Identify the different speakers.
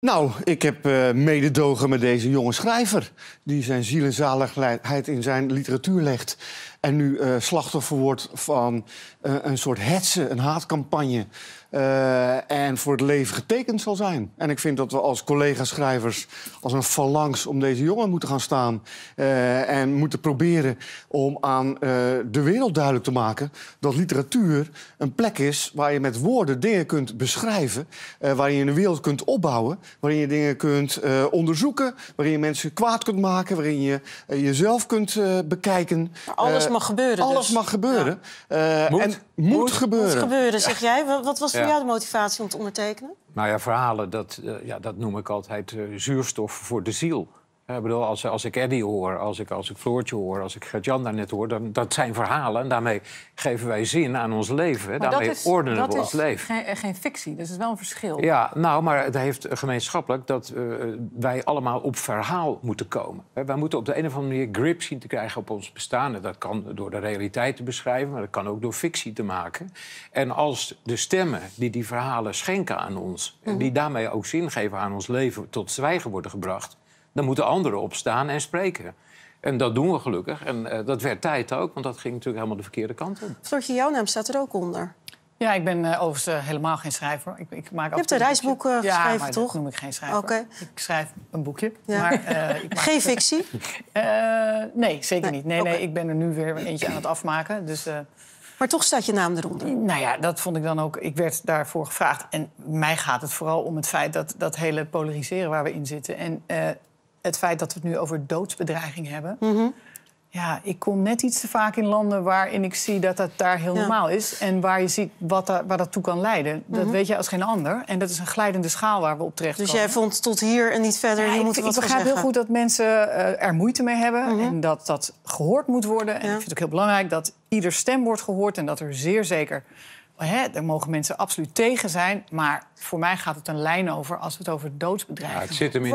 Speaker 1: Nou, ik heb eh, mededogen met deze jonge schrijver... die zijn ziel en zaligheid in zijn literatuur legt. En nu eh, slachtoffer wordt van eh, een soort hetsen, een haatcampagne. Eh, en voor het leven getekend zal zijn. En ik vind dat we als collega-schrijvers als een phalanx om deze jongen moeten gaan staan. en moeten proberen om aan de wereld duidelijk te maken dat literatuur een plek is waar je met woorden dingen kunt beschrijven. waarin je een wereld kunt opbouwen, waarin je dingen kunt onderzoeken, waarin je mensen kwaad kunt maken, waarin je jezelf
Speaker 2: kunt bekijken mag gebeuren. Alles dus. mag gebeuren. Ja. Eh, moet. En moet, gebeuren. Moet gebeuren,
Speaker 3: zeg jij. Wat, was voor jou de motivatie om te ondertekenen?
Speaker 2: Nou ja, verhalen, dat, eh, ja, dat noem ik altijd eh, zuurstof voor de ziel. Ik bedoel, als, als ik Eddie hoor, als ik, als ik Floortje hoor, als ik Gert-Jan daarnet hoor... Dan, dat zijn verhalen en daarmee geven wij zin aan ons leven. Daarmee ordenen we ons leven.
Speaker 3: Geen, eh, geen fictie, dus het is wel een verschil. Ja,
Speaker 2: nou, maar het heeft eh, gemeenschappelijk dat eh, wij allemaal op verhaal moeten komen. Wij moeten op de een of andere manier grip zien te krijgen op ons bestaan. En dat kan door de realiteit te beschrijven, maar dat kan ook door fictie te maken. En als de stemmen die die verhalen schenken aan ons... en die mhm. daarmee ook zin geven aan ons leven, tot zwijgen worden gebracht dan moeten anderen opstaan en spreken. En dat doen we gelukkig. En eh, dat werd tijd ook, want dat ging natuurlijk helemaal de verkeerde kant op.
Speaker 3: Floortje, jouw naam staat er ook onder. Ja, ik ben uh, overigens eh, helemaal geen schrijver. Ik, ik maak je hebt een reisboek uh, geschreven, ja, maar toch? dat noem ik geen schrijver. Ik schrijf een boekje. Ja. Maar, ik maak... Geen fictie? nee, zeker niet. Nee, nee, ik ben er nu weer eentje aan het afmaken. Dus, maar toch staat je naam eronder. Nou ja, dat vond ik dan ook. Ik werd daarvoor gevraagd. En mij gaat het vooral om het feit dat dat hele polariseren waar we in zitten. En het feit dat we het nu over doodsbedreiging hebben. Mhm. Ja, ik kom net iets te vaak in landen waarin ik zie dat dat daar heel normaal is. En waar je ziet wat daar, waar dat toe kan leiden. Dat mhm. weet je als geen ander. En dat is een glijdende schaal waar we op terecht Dus jij vond tot hier en niet verder. Ja, je moet ik, begrijp heel goed dat mensen eh, er moeite mee hebben. Mhm. En dat dat gehoord moet worden. En ik vind het ook heel belangrijk dat ieder stem wordt gehoord. En dat er zeer zeker Hè, daar mogen mensen absoluut tegen zijn. Maar voor mij gaat het een lijn over als we het over doodsbedrijven
Speaker 1: ja,